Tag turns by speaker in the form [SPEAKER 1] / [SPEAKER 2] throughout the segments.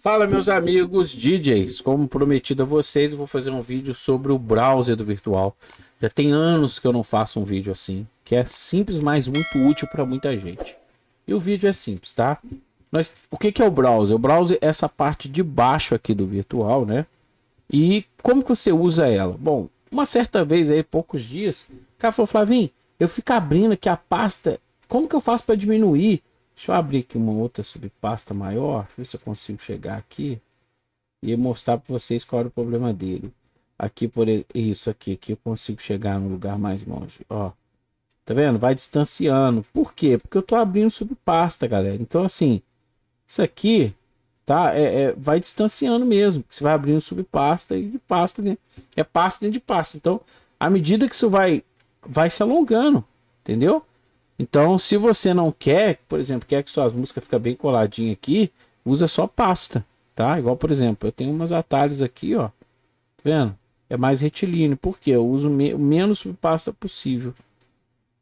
[SPEAKER 1] Fala meus amigos DJs, como prometido a vocês, eu vou fazer um vídeo sobre o browser do virtual. Já tem anos que eu não faço um vídeo assim, que é simples, mas muito útil para muita gente. E o vídeo é simples, tá? Nós, o que, que é o browser? O browser é essa parte de baixo aqui do virtual, né? E como que você usa ela? Bom, uma certa vez aí, poucos dias, o cara falou, Flavinho, eu fico abrindo aqui a pasta, como que eu faço para diminuir Deixa eu abrir aqui uma outra subpasta maior, ver se eu consigo chegar aqui e mostrar para vocês qual era o problema dele. Aqui por isso aqui, aqui eu consigo chegar no lugar mais longe, ó. Tá vendo? Vai distanciando. Por quê? Porque eu tô abrindo subpasta, galera. Então assim, isso aqui, tá? É, é vai distanciando mesmo. Você vai abrindo subpasta e de pasta, né? É pasta dentro de pasta. Então, à medida que isso vai vai se alongando, entendeu? Então, se você não quer, por exemplo, quer que suas músicas fiquem bem coladinhas aqui, usa só pasta, tá? Igual, por exemplo, eu tenho umas atalhos aqui, ó. Tá vendo? É mais retilíneo, porque eu uso me menos pasta possível.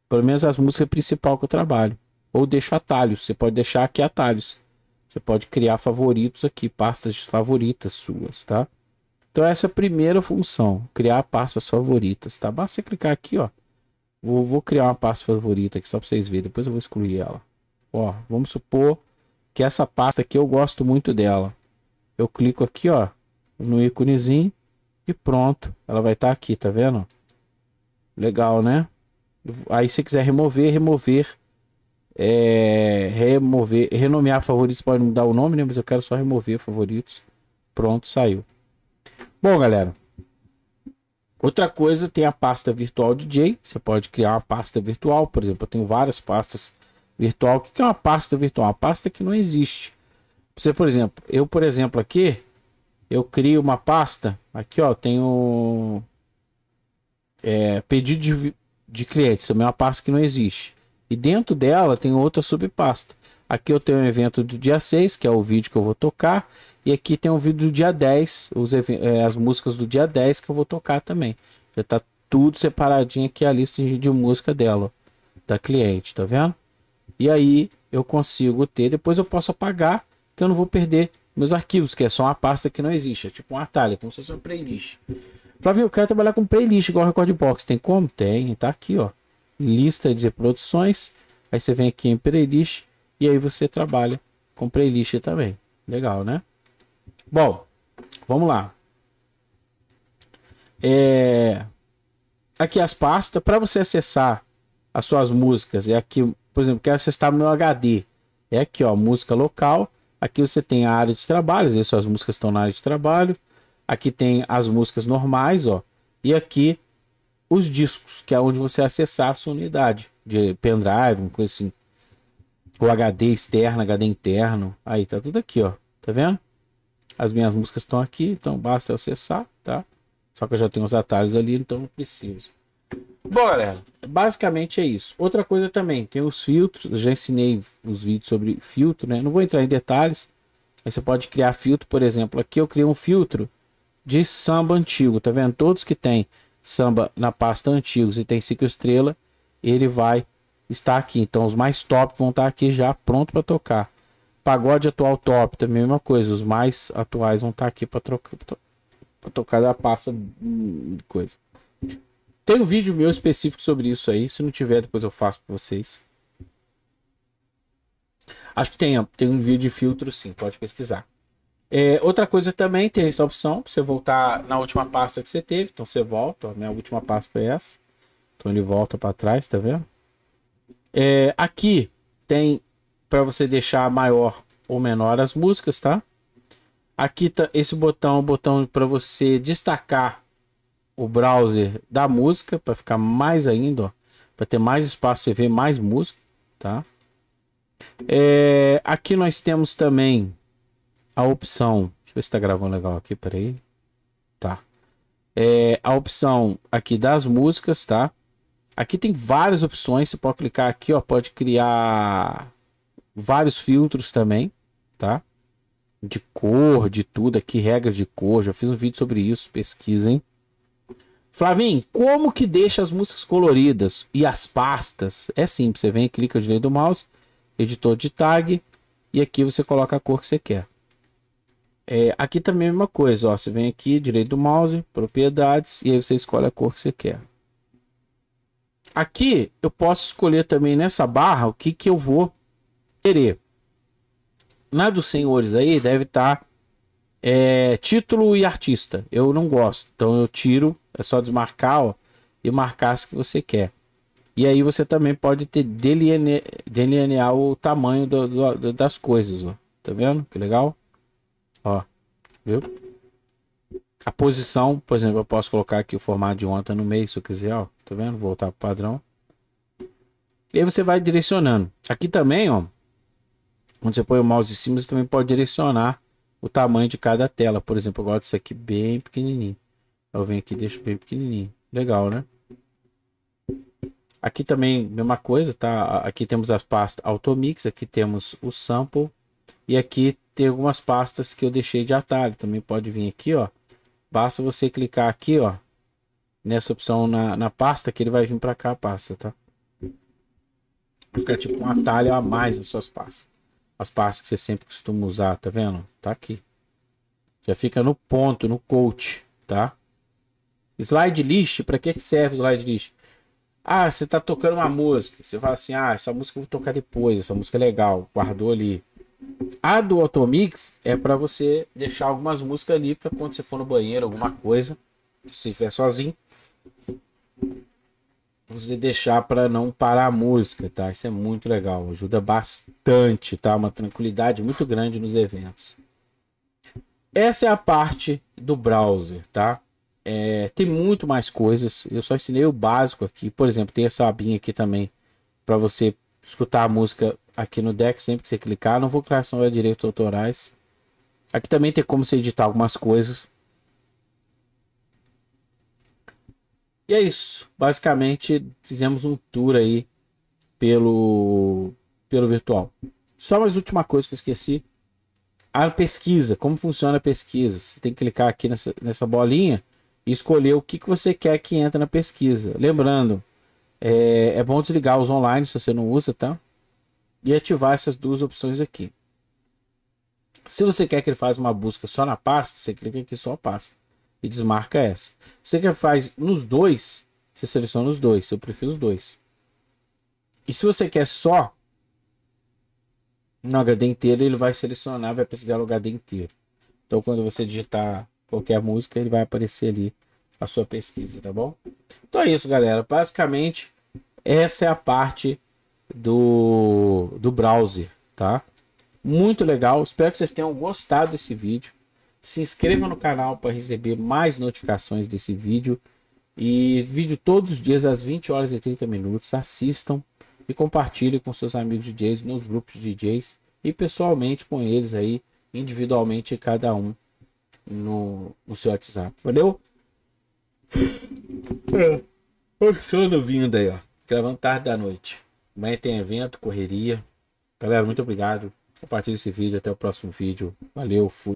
[SPEAKER 1] Pelo menos as músicas principal que eu trabalho. Ou deixo atalhos, você pode deixar aqui atalhos. Você pode criar favoritos aqui, pastas favoritas suas, tá? Então essa é a primeira função, criar pastas favoritas, tá? Basta você clicar aqui, ó. Vou, vou criar uma pasta favorita aqui só para vocês verem. Depois eu vou excluir ela. Ó, vamos supor que essa pasta aqui eu gosto muito dela. Eu clico aqui, ó, no íconezinho e pronto. Ela vai estar tá aqui, tá vendo? Legal, né? Aí se quiser remover, remover. É, remover, renomear favoritos pode mudar o nome, né? Mas eu quero só remover favoritos. Pronto, saiu. Bom, galera. Outra coisa, tem a pasta virtual DJ. Você pode criar uma pasta virtual. Por exemplo, eu tenho várias pastas virtual. O que é uma pasta virtual? Uma pasta que não existe. Você, por exemplo, eu, por exemplo, aqui, eu crio uma pasta. Aqui, ó, tenho é, pedido de, de clientes. Também é uma pasta que não existe. E dentro dela tem outra subpasta. Aqui eu tenho o um evento do dia 6, que é o vídeo que eu vou tocar. E aqui tem o um vídeo do dia 10, os, é, as músicas do dia 10 que eu vou tocar também. Já tá tudo separadinho aqui a lista de, de música dela, da cliente, tá vendo? E aí eu consigo ter, depois eu posso apagar, que eu não vou perder meus arquivos, que é só uma pasta que não existe, é tipo um atalho, é como se fosse uma playlist. Flávio, eu quero trabalhar com playlist igual Record Box, tem como? Tem, tá aqui, ó. Lista de reproduções. Aí você vem aqui em playlist e aí você trabalha com playlist também. Legal, né? Bom, vamos lá. É... Aqui as pastas, para você acessar as suas músicas, é aqui, por exemplo, quero acessar meu HD. É aqui, ó, música local. Aqui você tem a área de trabalho, às vezes suas músicas estão na área de trabalho. Aqui tem as músicas normais, ó. E aqui os discos, que é onde você acessar a sua unidade de pendrive, uma coisa assim. O HD externo, HD interno. Aí, tá tudo aqui, ó. Tá vendo? As minhas músicas estão aqui, então basta eu acessar, tá? Só que eu já tenho os atalhos ali, então não preciso. Bom, galera, basicamente é isso. Outra coisa também, tem os filtros. Eu já ensinei os vídeos sobre filtro, né? Não vou entrar em detalhes. mas você pode criar filtro, por exemplo. Aqui eu criei um filtro de samba antigo, tá vendo? Todos que tem samba na pasta antigos e tem cinco estrela, ele vai está aqui. Então os mais top vão estar aqui já pronto para tocar. Pagode atual top, também mesma coisa. Os mais atuais vão estar aqui para tocar da pasta hum, coisa. Tem um vídeo meu específico sobre isso aí. Se não tiver, depois eu faço para vocês. Acho que tem, tem um vídeo de filtro sim, pode pesquisar. É, outra coisa também tem essa opção, você voltar na última pasta que você teve, então você volta, né? a minha última pasta foi essa. Então ele volta para trás, tá vendo? É, aqui tem para você deixar maior ou menor as músicas, tá? Aqui tá esse botão, botão para você destacar o browser da música para ficar mais ainda, para ter mais espaço e ver mais música, tá? É, aqui nós temos também a opção, deixa eu ver se tá gravando legal aqui, peraí, tá? É, a opção aqui das músicas, tá? Aqui tem várias opções, você pode clicar aqui, ó, pode criar vários filtros também, tá? De cor, de tudo aqui, regras de cor, já fiz um vídeo sobre isso, pesquisem. Flavinho, como que deixa as músicas coloridas e as pastas? É simples, você vem, clica direito do mouse, editor de tag, e aqui você coloca a cor que você quer. É, aqui também é a mesma coisa, ó, você vem aqui, direito do mouse, propriedades, e aí você escolhe a cor que você quer. Aqui eu posso escolher também nessa barra o que, que eu vou querer. Na dos senhores aí deve estar tá, é, título e artista. Eu não gosto, então eu tiro. É só desmarcar ó, e marcar as que você quer. E aí você também pode ter delinear, delinear o tamanho do, do, das coisas. Ó. Tá vendo? Que legal. Ó, viu? A posição, por exemplo, eu posso colocar aqui o formato de ontem no meio, se eu quiser, ó. Tá vendo? Voltar pro padrão. E aí você vai direcionando. Aqui também, ó. Quando você põe o mouse em cima, você também pode direcionar o tamanho de cada tela. Por exemplo, eu gosto disso aqui bem pequenininho. Então, eu venho aqui e deixo bem pequenininho. Legal, né? Aqui também, mesma coisa, tá? Aqui temos as pastas Automix, aqui temos o Sample. E aqui tem algumas pastas que eu deixei de atalho. Também pode vir aqui, ó. Basta você clicar aqui, ó. Nessa opção na, na pasta que ele vai vir para cá a pasta, tá? Vai ficar tipo um atalho a mais nas suas pastas. As pastas que você sempre costuma usar, tá vendo? Tá aqui. Já fica no ponto, no coach, tá? Slide list, para que serve slide list? Ah, você tá tocando uma música. Você fala assim, ah, essa música eu vou tocar depois, essa música é legal, guardou ali. A do Automix é para você deixar algumas músicas ali para quando você for no banheiro, alguma coisa, se estiver sozinho, você deixar para não parar a música, tá? Isso é muito legal, ajuda bastante, tá? Uma tranquilidade muito grande nos eventos. Essa é a parte do browser, tá? É, tem muito mais coisas. Eu só ensinei o básico aqui. Por exemplo, tem essa abinha aqui também para você escutar a música aqui no deck sempre que você clicar. Não vou criar direitos autorais. Aqui também tem como você editar algumas coisas. E é isso. Basicamente, fizemos um tour aí pelo, pelo virtual. Só mais última coisa que eu esqueci. A pesquisa. Como funciona a pesquisa? Você tem que clicar aqui nessa, nessa bolinha e escolher o que, que você quer que entre na pesquisa. Lembrando, é, é bom desligar os online se você não usa, tá? E ativar essas duas opções aqui. Se você quer que ele faça uma busca só na pasta, você clica aqui só a pasta e desmarca essa. Se você quer faz nos dois, você seleciona os dois. Eu prefiro os dois. E se você quer só no HD inteiro, ele vai selecionar, vai pesquisar o HD inteiro. Então quando você digitar qualquer música, ele vai aparecer ali a sua pesquisa, tá bom? Então é isso, galera. Basicamente, essa é a parte do, do browser, tá? Muito legal. Espero que vocês tenham gostado desse vídeo. Se inscreva no canal para receber mais notificações desse vídeo. E vídeo todos os dias às 20 horas e 30 minutos. Assistam e compartilhem com seus amigos DJs, nos grupos de DJs e pessoalmente com eles aí, individualmente cada um no, no seu WhatsApp. Valeu? É. Olha o do vindo aí, ó. Gravando tá tarde da noite. Amanhã tem evento, correria. Galera, muito obrigado. Compartilhe esse vídeo. Até o próximo vídeo. Valeu, fui.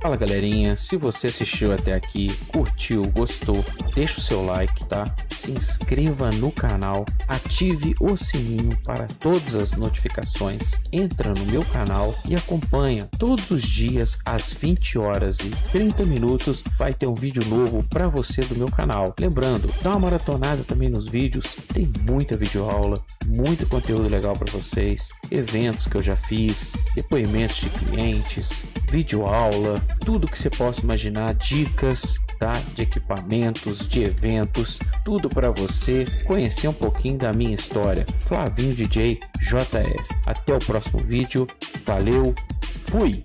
[SPEAKER 1] Fala galerinha, se você assistiu até aqui, curtiu, gostou, deixa o seu like, tá? se inscreva no canal, ative o sininho para todas as notificações, entra no meu canal e acompanha todos os dias às 20 horas e 30 minutos vai ter um vídeo novo para você do meu canal. Lembrando, dá uma maratonada também nos vídeos, tem muita videoaula, muito conteúdo legal para vocês, eventos que eu já fiz, depoimentos de clientes, videoaula, tudo que você possa imaginar, dicas, tá? De equipamentos, de eventos, tudo tudo para você conhecer um pouquinho da minha história. Flavinho DJ JF. Até o próximo vídeo. Valeu. Fui.